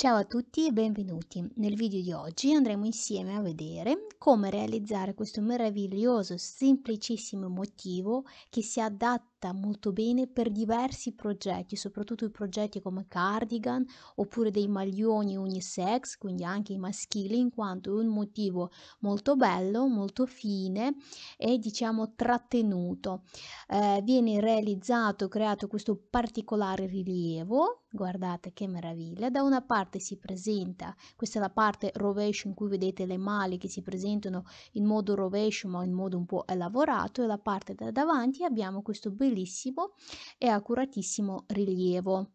Ciao a tutti e benvenuti. Nel video di oggi andremo insieme a vedere come realizzare questo meraviglioso, semplicissimo motivo che si adatta adatta molto bene per diversi progetti, soprattutto i progetti come cardigan oppure dei maglioni unisex, quindi anche i maschili, in quanto è un motivo molto bello, molto fine e diciamo trattenuto. Eh, viene realizzato, creato questo particolare rilievo, guardate che meraviglia, da una parte si presenta, questa è la parte rovescio in cui vedete le male che si presentano in modo rovescio ma in modo un po' elaborato e la parte da davanti abbiamo questo bellissimo bellissimo e accuratissimo rilievo.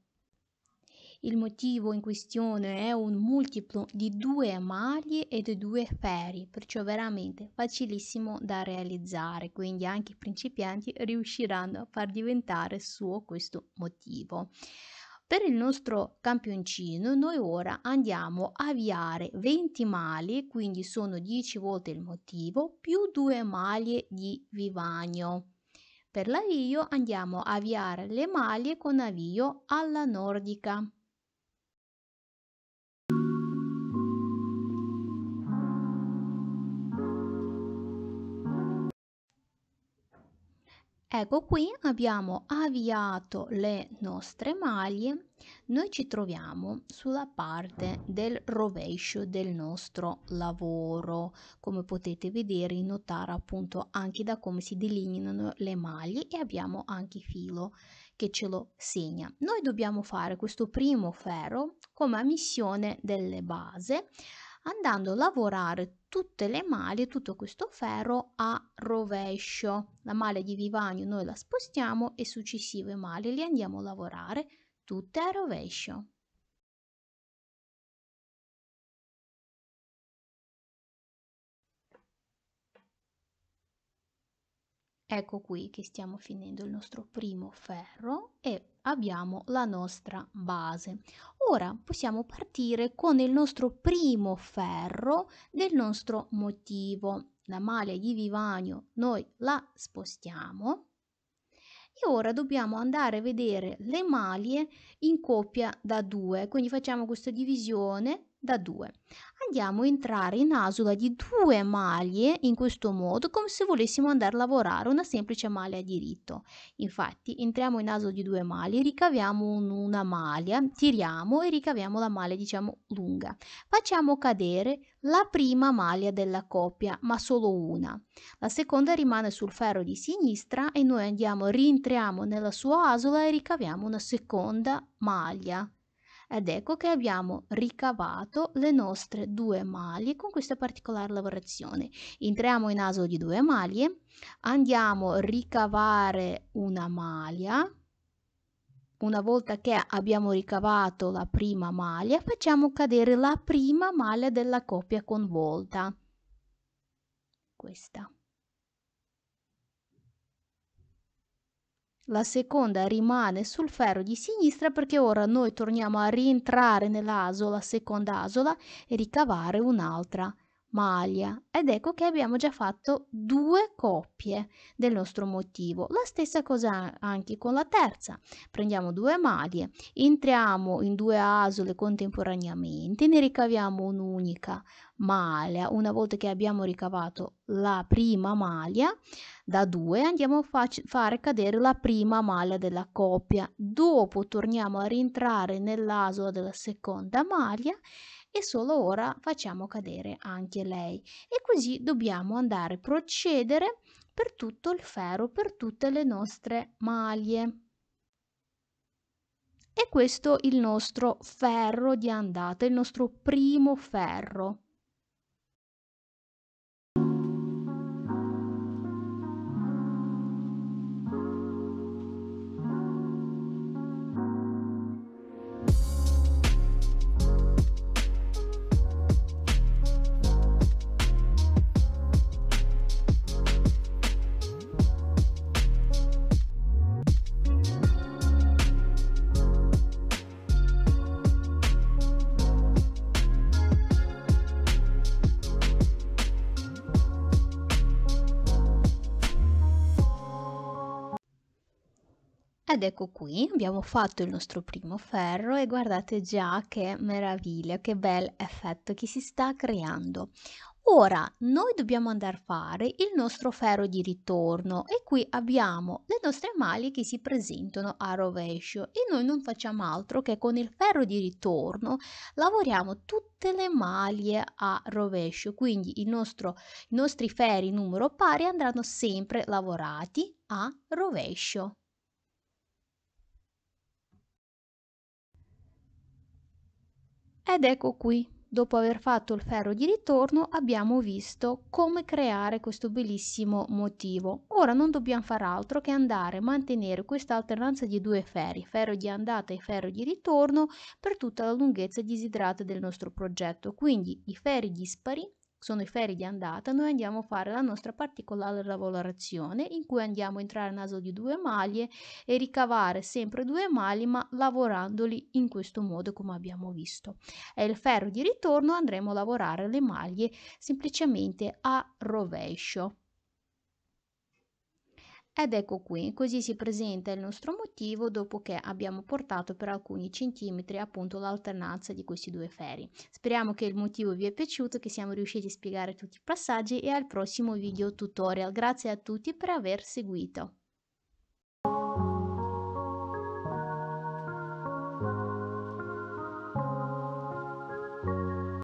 Il motivo in questione è un multiplo di due maglie e di due ferri, perciò veramente facilissimo da realizzare, quindi anche i principianti riusciranno a far diventare suo questo motivo. Per il nostro campioncino noi ora andiamo a avviare 20 maglie, quindi sono 10 volte il motivo, più 2 maglie di vivagno. Per l'avvio andiamo a avviare le maglie con avvio alla nordica. Ecco qui abbiamo avviato le nostre maglie, noi ci troviamo sulla parte del rovescio del nostro lavoro, come potete vedere notare appunto anche da come si delineano le maglie e abbiamo anche filo che ce lo segna. Noi dobbiamo fare questo primo ferro come missione delle base andando a lavorare tutte le maglie, tutto questo ferro a rovescio. La maglia di vivagno noi la spostiamo e successive maglie le andiamo a lavorare tutte a rovescio. Ecco qui che stiamo finendo il nostro primo ferro e abbiamo la nostra base. Ora possiamo partire con il nostro primo ferro del nostro motivo. La maglia di vivagno noi la spostiamo e ora dobbiamo andare a vedere le maglie in coppia da due. Quindi facciamo questa divisione da 2. Andiamo a entrare in asola di due maglie in questo modo come se volessimo andare a lavorare una semplice maglia a diritto. Infatti entriamo in asola di due maglie, ricaviamo una maglia, tiriamo e ricaviamo la maglia diciamo lunga. Facciamo cadere la prima maglia della coppia ma solo una. La seconda rimane sul ferro di sinistra e noi andiamo, rientriamo nella sua asola e ricaviamo una seconda maglia ed ecco che abbiamo ricavato le nostre due maglie con questa particolare lavorazione. Entriamo in aso di due maglie, andiamo a ricavare una maglia, una volta che abbiamo ricavato la prima maglia facciamo cadere la prima maglia della coppia con volta Questa. la seconda rimane sul ferro di sinistra perché ora noi torniamo a rientrare nell'asola seconda asola e ricavare un'altra maglia ed ecco che abbiamo già fatto due coppie del nostro motivo la stessa cosa anche con la terza prendiamo due maglie entriamo in due asole contemporaneamente ne ricaviamo un'unica maglia una volta che abbiamo ricavato la prima maglia da due andiamo a fare cadere la prima maglia della coppia dopo torniamo a rientrare nell'asola della seconda maglia e solo ora facciamo cadere anche lei e così dobbiamo andare a procedere per tutto il ferro per tutte le nostre maglie e questo è il nostro ferro di andata il nostro primo ferro Ed ecco qui, abbiamo fatto il nostro primo ferro e guardate già che meraviglia, che bel effetto che si sta creando. Ora noi dobbiamo andare a fare il nostro ferro di ritorno e qui abbiamo le nostre maglie che si presentano a rovescio e noi non facciamo altro che con il ferro di ritorno lavoriamo tutte le maglie a rovescio, quindi nostro, i nostri ferri numero pari andranno sempre lavorati a rovescio. Ed ecco qui, dopo aver fatto il ferro di ritorno, abbiamo visto come creare questo bellissimo motivo. Ora non dobbiamo fare altro che andare a mantenere questa alternanza di due ferri, ferro di andata e ferro di ritorno, per tutta la lunghezza disidrata del nostro progetto. Quindi i ferri dispari sono i ferri di andata, noi andiamo a fare la nostra particolare lavorazione in cui andiamo a entrare a naso di due maglie e ricavare sempre due maglie ma lavorandoli in questo modo come abbiamo visto. E il ferro di ritorno andremo a lavorare le maglie semplicemente a rovescio. Ed ecco qui, così si presenta il nostro motivo dopo che abbiamo portato per alcuni centimetri appunto l'alternanza di questi due feri. Speriamo che il motivo vi è piaciuto, che siamo riusciti a spiegare tutti i passaggi e al prossimo video tutorial. Grazie a tutti per aver seguito.